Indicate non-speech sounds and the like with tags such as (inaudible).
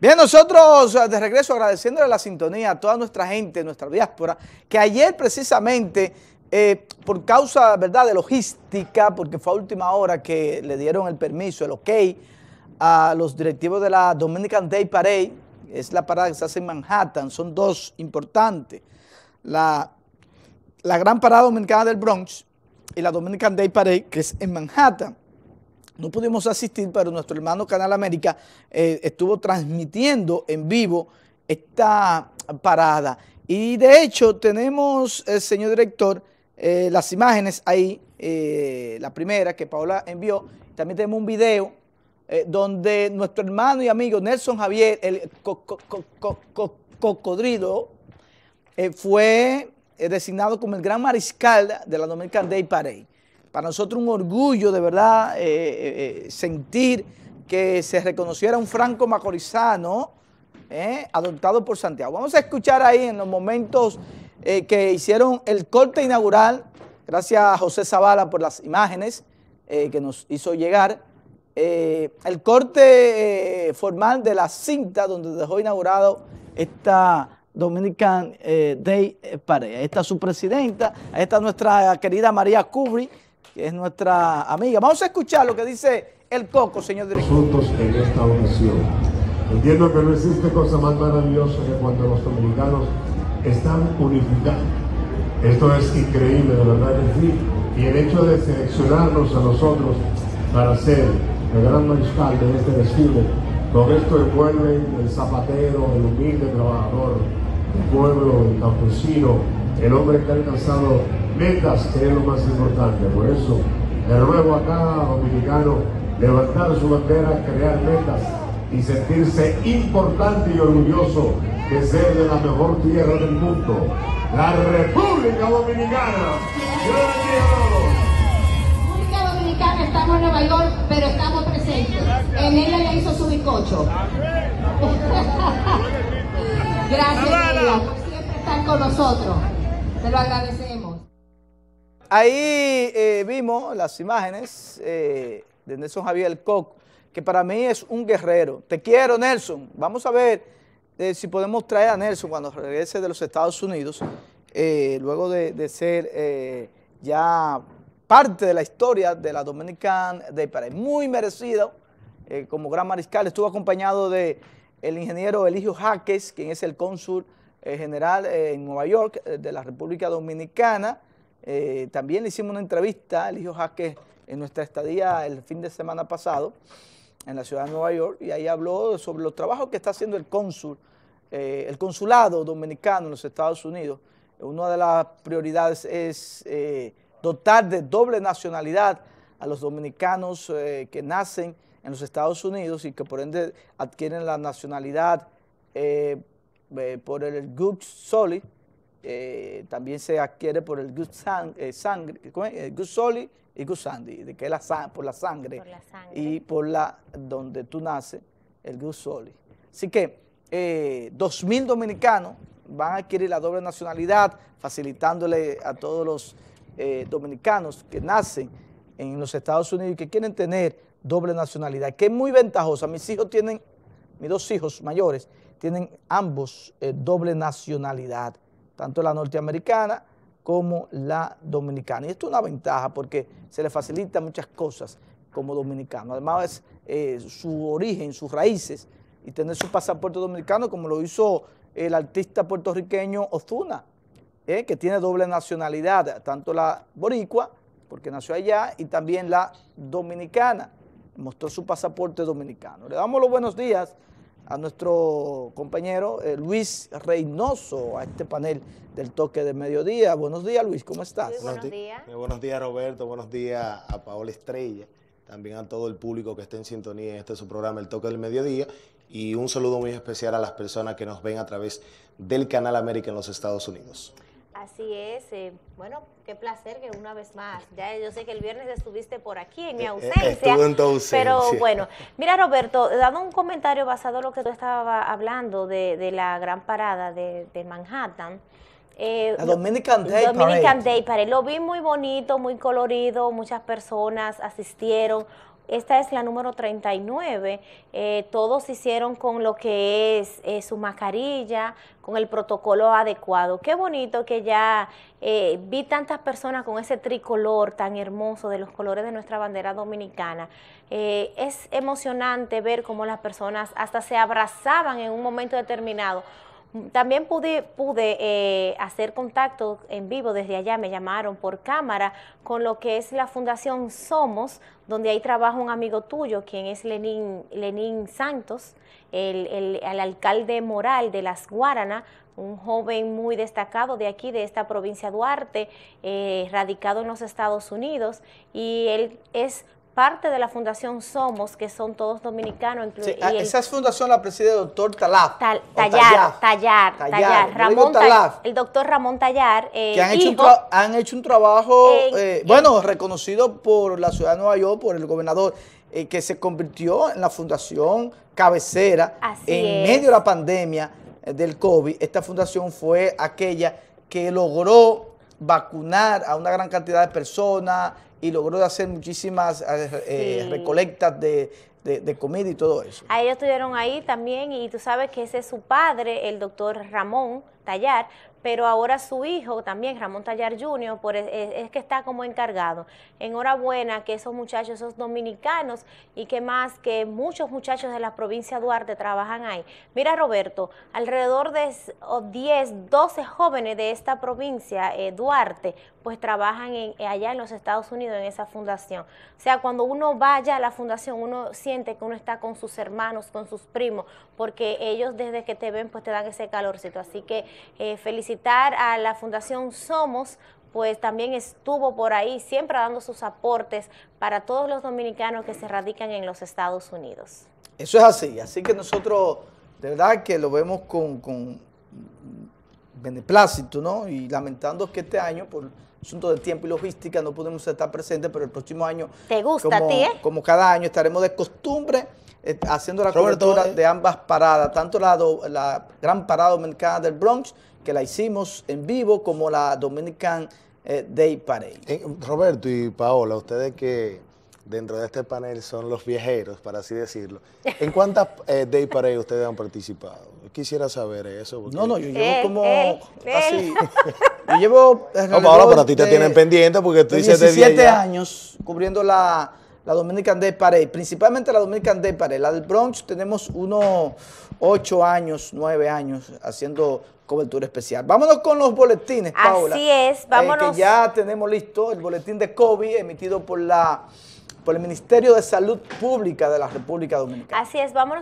Bien, nosotros eh, de regreso agradeciéndole la sintonía a toda nuestra gente, nuestra diáspora, que ayer precisamente eh, por causa ¿verdad? de logística, porque fue a última hora que le dieron el permiso, el ok, a los directivos de la Dominican Day Parade, es la parada que se hace en Manhattan, son dos importantes, la, la Gran Parada Dominicana del Bronx y la Dominican Day Parade, que es en Manhattan no pudimos asistir, pero nuestro hermano Canal América eh, estuvo transmitiendo en vivo esta parada. Y de hecho tenemos, señor director, eh, las imágenes ahí, eh, la primera que Paola envió, también tenemos un video donde nuestro hermano y amigo Nelson Javier, el cocodrilo, fue designado como el gran mariscal de la Dominican Day Parade. Para nosotros un orgullo de verdad eh, eh, eh, sentir que se reconociera un franco macorizano adoptado por Santiago. Vamos a escuchar ahí en los momentos que hicieron el corte inaugural, gracias a José Zavala por las imágenes que nos hizo llegar, el corte formal de la cinta donde dejó inaugurado esta... Dominican Day Parade. Ahí está su presidenta, ahí está nuestra querida María Cubri es nuestra amiga. Vamos a escuchar lo que dice el Coco, señor director. Juntos en esta ocasión. Entiendo que no existe cosa más maravillosa que cuando los dominicanos están unificados. Esto es increíble, de verdad que Y el hecho de seleccionarnos a nosotros para ser el gran mariscal de este desfile, con esto pueblo el zapatero, el humilde trabajador, el pueblo, el campesino, el hombre que ha alcanzado metas, que es lo más importante. Por eso, de nuevo acá, dominicano, levantar su bandera, crear metas y sentirse importante y orgulloso de ser de la mejor tierra del mundo, la República Dominicana. República Dominicana, estamos en Nueva York, pero estamos presentes. En ella le hizo su bicocho. Gracias, por siempre estar con nosotros. Te lo agradecemos. Ahí eh, vimos las imágenes eh, de Nelson Javier Koch, que para mí es un guerrero. Te quiero, Nelson. Vamos a ver eh, si podemos traer a Nelson cuando regrese de los Estados Unidos, luego de, ser ya parte de la historia de la Dominican de Muy merecido como gran mariscal. Estuvo acompañado de el ingeniero Eligio Jaques, quien es el cónsul general en Nueva York de la República Dominicana, eh, también le hicimos una entrevista a hijo Jaque en nuestra estadía el fin de semana pasado en la ciudad de Nueva York y ahí habló sobre los trabajos que está haciendo el cónsul, eh, el consulado dominicano en los Estados Unidos. Una de las prioridades es eh, dotar de doble nacionalidad a los dominicanos que nacen en los Estados Unidos y que por ende adquieren la nacionalidad por el Good Solid, eh, también se adquiere por el good, eh, sangre, eh, y good de que es por la sangre. Y por la donde tú naces, el good Así que dos 2.000 dominicanos van a adquirir la doble nacionalidad, facilitándole a todos los dominicanos que nacen en los Estados Unidos y que quieren tener doble nacionalidad, que es muy ventajosa. Mis hijos tienen, mis dos hijos mayores, tienen ambos doble nacionalidad tanto la norteamericana como la dominicana. Y esto es una ventaja porque se le facilita muchas cosas como dominicano. Además es eh, su origen, sus raíces y tener su pasaporte dominicano como lo hizo el artista puertorriqueño Ozuna, eh, que tiene doble nacionalidad, tanto la boricua, porque nació allá, y también la dominicana. Mostró su pasaporte dominicano. Le damos los buenos días a nuestro compañero eh, Luis Reynoso a este panel del toque de mediodía. Buenos días, Luis, ¿cómo estás? buenos días. buenos días, Roberto. Buenos días a Paola Estrella. También a todo el público que esté en sintonía en este su programa, El Toque del Mediodía. Y un saludo muy especial a las personas que nos ven a través del Canal América en los Estados Unidos. Así es. Eh, bueno, qué placer que una vez más. Ya yo sé que el viernes estuviste por aquí en mi eh, eh, ausencia. Pero bueno, mira Roberto, dando un comentario basado en lo que tú estabas hablando de, la gran parada de, Manhattan. Eh, la Dominican Day Dominican Day Parade. Lo vi muy bonito, muy colorido, muchas personas asistieron. Esta es la número 39. Eh, todos hicieron con lo que es eh, su mascarilla, con el protocolo adecuado. Qué bonito que ya eh, vi tantas personas con ese tricolor tan hermoso de los colores de nuestra bandera dominicana. es emocionante ver cómo las personas hasta se abrazaban en un momento determinado también pude, pude eh, hacer contacto en vivo desde allá, me llamaron por cámara con lo que es la Fundación Somos, donde ahí trabaja un amigo tuyo, quien es Lenín, Santos, el, alcalde moral de Las Guaranas, un joven muy destacado de aquí, de esta provincia de Duarte, eh, radicado en los Estados Unidos, y él es parte de la fundación Somos, que son todos dominicanos. Sí, ah, esa fundación la preside el doctor tallar, tallar, tallar, Ramón Tallar. El doctor Ramón Tallar. Eh, que han, hecho un han hecho un trabajo, eh, bueno, reconocido por la ciudad de Nueva York, por el gobernador, eh, que se convirtió en la fundación cabecera en medio de la pandemia del COVID. Esta fundación fue aquella que logró vacunar a una gran cantidad de personas, y logró hacer muchísimas eh, eh, recolectas de, de, comida y todo eso. A ellos estuvieron ahí también y tú sabes que ese es su padre, el doctor Ramón Tallar, pero ahora su hijo también, Ramón Tallar Jr., e, e, es, que está como encargado. Enhorabuena que esos muchachos, esos dominicanos y que más que muchos muchachos de la provincia Duarte trabajan ahí. Mira Roberto, alrededor de 10, 12 jóvenes de esta provincia, eh, Duarte, pues trabajan eh, allá en los Estados Unidos en esa fundación. O sea, cuando uno vaya a la fundación, uno siente que uno está con sus hermanos, con sus primos, porque ellos desde que te ven, pues te dan ese calorcito. Así que eh, felicidades a la Fundación Somos pues también estuvo por ahí siempre dando sus aportes para todos los dominicanos que se radican en los Estados Unidos. Eso es así, así que nosotros de verdad que lo vemos con, beneplácito, ¿no? Y lamentando que este año, por asunto del tiempo y logística, no podemos estar presentes, pero el próximo año, ¿Te gusta como, eh? como cada año, estaremos de costumbre eh, haciendo la cobertura eh, de ambas paradas, tanto la, la gran parada dominicana del Bronx que la hicimos en vivo como la Dominican eh, Day Parade. Eh, Roberto y Paola, ustedes que dentro de este panel son los viajeros, para así decirlo. ¿En (laughs) cuántas eh, Day Parade ustedes han participado? Quisiera saber eso. No, no, yo llevo como así. (laughs) Yo llevo... Paola, pero a ti te tienen pendiente porque tú dices... 17 años cubriendo la la Dominican Day Parade, principalmente la Dominican Day Parade. La del Bronx tenemos unos 8 años, nueve años haciendo cobertura especial. Vámonos con los boletines, Paula. Así es, eh, vámonos. ya tenemos listo el boletín de COVID emitido por la por el Ministerio de Salud Pública de la República Dominicana. Así es, vámonos.